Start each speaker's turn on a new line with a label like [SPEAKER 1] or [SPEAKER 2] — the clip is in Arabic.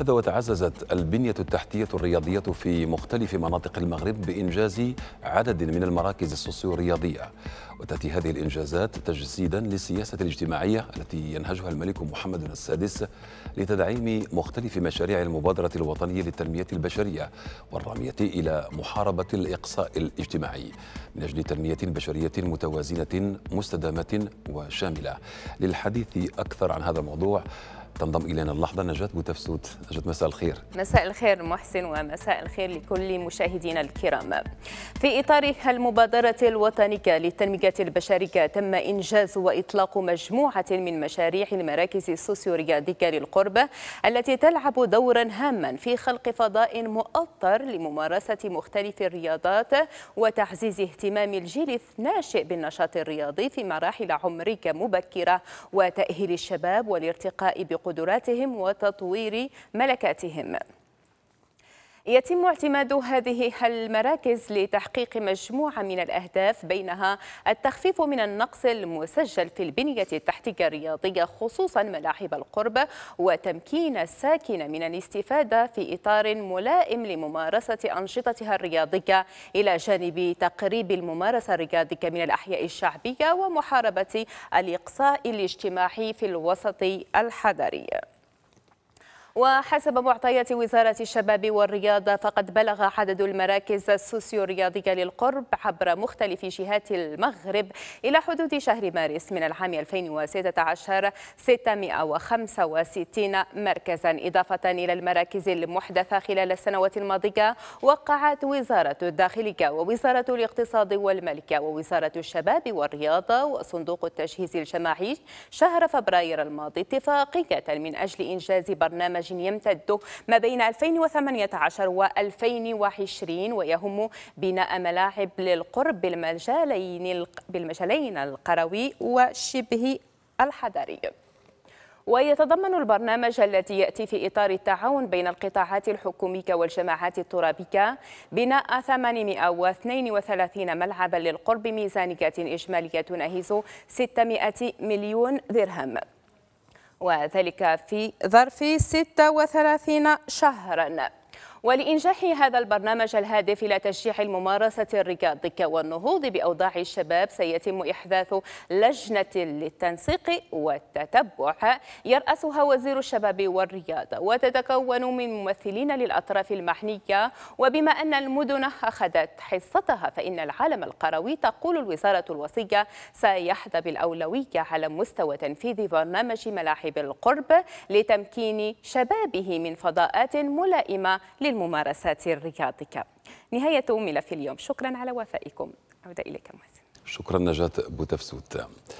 [SPEAKER 1] هذا وتعززت البنية التحتية الرياضية في مختلف مناطق المغرب بإنجاز عدد من المراكز السوسيو الرياضية وتأتي هذه الإنجازات تجسيدا للسياسة الاجتماعية التي ينهجها الملك محمد السادس لتدعيم مختلف مشاريع المبادرة الوطنية للتنمية البشرية والرامية إلى محاربة الإقصاء الاجتماعي من أجل تنمية بشرية متوازنة مستدامة وشاملة للحديث أكثر عن هذا الموضوع تنضم إلينا اللحظة نجاة بوتفسود نجاة مساء الخير
[SPEAKER 2] مساء الخير محسن ومساء الخير لكل مشاهدينا الكرام في إطار المبادرة الوطنية للتنمية البشرية تم إنجاز وإطلاق مجموعة من مشاريع المراكز السوسيوريادية للقرب التي تلعب دورا هاما في خلق فضاء مؤطر لممارسة مختلف الرياضات وتعزيز اهتمام الجيل الناشئ بالنشاط الرياضي في مراحل عمرية مبكرة وتأهيل الشباب والارتقاء بقوة قدراتهم وتطوير ملكاتهم يتم اعتماد هذه المراكز لتحقيق مجموعة من الأهداف بينها التخفيف من النقص المسجل في البنية التحتية الرياضية خصوصا ملاعب القرب وتمكين الساكن من الاستفادة في إطار ملائم لممارسة أنشطتها الرياضية إلى جانب تقريب الممارسة الرياضية من الأحياء الشعبية ومحاربة الإقصاء الاجتماعي في الوسط الحضري وحسب معطيات وزارة الشباب والرياضة فقد بلغ عدد المراكز السوسيو رياضية للقرب عبر مختلف جهات المغرب إلى حدود شهر مارس من العام 2016 665 مركزا إضافة إلى المراكز المحدثة خلال السنوات الماضية وقعت وزارة الداخلية ووزارة الاقتصاد والملكة ووزارة الشباب والرياضة وصندوق التجهيز الجماعي شهر فبراير الماضي اتفاقية من أجل إنجاز برنامج برنامج يمتد ما بين 2018 و 2020 ويهم بناء ملاعب للقرب بالمجالين بالمجالين القروي وشبه الحضري ويتضمن البرنامج الذي يأتي في إطار التعاون بين القطاعات الحكومية والجماعات الترابية بناء 832 ملعبا للقرب ميزانية إجمالية تناهز 600 مليون درهم وذلك في ظرف 36 شهرا ولإنجاح هذا البرنامج الهادف إلى تشجيع الممارسة الرياضية والنهوض بأوضاع الشباب سيتم إحداث لجنة للتنسيق والتتبع يرأسها وزير الشباب والرياضة وتتكون من ممثلين للأطراف المحنية وبما أن المدن أخذت حصتها فإن العالم القروي تقول الوزارة الوصية سيحظى بالأولوية على مستوى تنفيذ برنامج ملاحب القرب لتمكين شبابه من فضاءات ملائمة لل الممارسات الرياضية نهاية ملف اليوم شكرا على وفائكم أعود إليك مازن
[SPEAKER 1] شكرا نجاة بوتفسوت